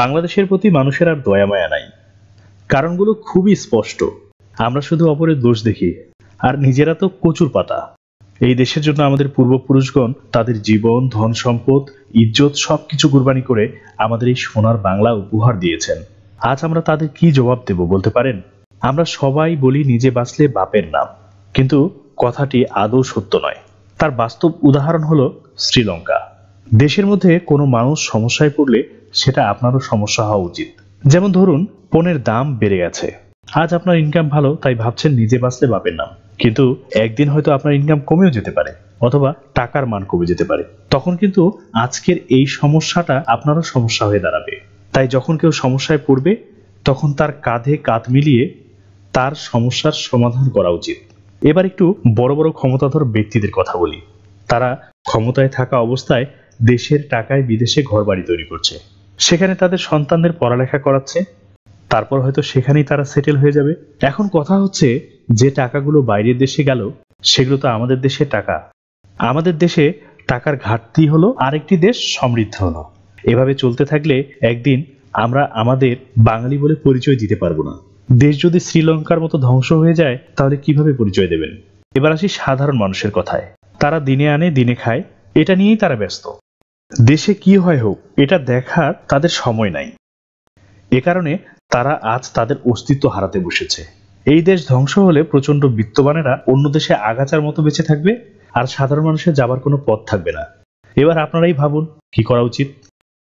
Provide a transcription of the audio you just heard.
বাংলাদেশের প্রতি মানুষের আর দয়া মায়া নাই কারণগুলো খুবই স্পষ্ট আমরা শুধু অপরের দোষ দেখি আর নিজেরা তো কচুর পাতা এই দেশের জন্য আমাদের পূর্বপুরুষগণ তাদের জীবন ধন সম্পদ ইজ্জত সব কিছু কুরবানি করে আমাদের এই সোনার বাংলা উপহার দিয়েছেন আজ আমরা তাদের কি জবাব দেব বলতে পারেন আমরা সবাই বলি নিজে বাঁচলে বাপের নাম কিন্তু কথাটি আদৌ সত্য নয় তার বাস্তব উদাহরণ হলো শ্রীলঙ্কা দেশের মধ্যে কোনো মানুষ সমস্যায় পড়লে সেটা আপনারও সমস্যা হওয়া উচিত যেমন ধরুন পণের দাম বেড়ে গেছে আজ আপনার ইনকাম ভালো তাই ভাবছেন নিজে বাঁচলে বাপের নাম কিন্তু একদিন হয়তো আপনার ইনকাম কমেও যেতে পারে অথবা টাকার মান কমে যেতে পারে তখন কিন্তু আজকের এই সমস্যাটা আপনারও সমস্যা হয়ে দাঁড়াবে তাই যখন কেউ সমস্যায় পড়বে তখন তার কাঁধে কাঁধ মিলিয়ে তার সমস্যার সমাধান করা উচিত এবার একটু বড় বড় ক্ষমতাধর ব্যক্তিদের কথা বলি তারা ক্ষমতায় থাকা অবস্থায় দেশের টাকায় বিদেশে ঘর বাড়ি তৈরি করছে সেখানে তাদের সন্তানদের পড়ালেখা করাচ্ছে তারপর হয়তো সেখানেই তারা সেটেল হয়ে যাবে এখন কথা হচ্ছে যে টাকাগুলো বাইরের দেশে গেল সেগুলো তো আমাদের দেশে টাকা আমাদের দেশে টাকার ঘাটতি হলো আরেকটি দেশ সমৃদ্ধ হলো এভাবে চলতে থাকলে একদিন আমরা আমাদের বাঙালি বলে পরিচয় দিতে পারবো না দেশ যদি শ্রীলঙ্কার মতো ধ্বংস হয়ে যায় তাহলে কিভাবে পরিচয় দেবেন এবার আসি সাধারণ মানুষের কথায় তারা দিনে আনে দিনে খায় এটা নিয়েই তারা ব্যস্ত দেশে কি হয় হোক এটা দেখার তাদের সময় নাই এ কারণে তারা আজ তাদের অস্তিত্ব হারাতে বসেছে এই দেশ ধ্বংস হলে প্রচন্ড বিত্তবানেরা অন্য দেশে আগাছার মতো বেঁচে থাকবে আর সাধারণ মানুষের যাবার কোনো পথ থাকবে না এবার আপনারাই ভাবুন কি করা উচিত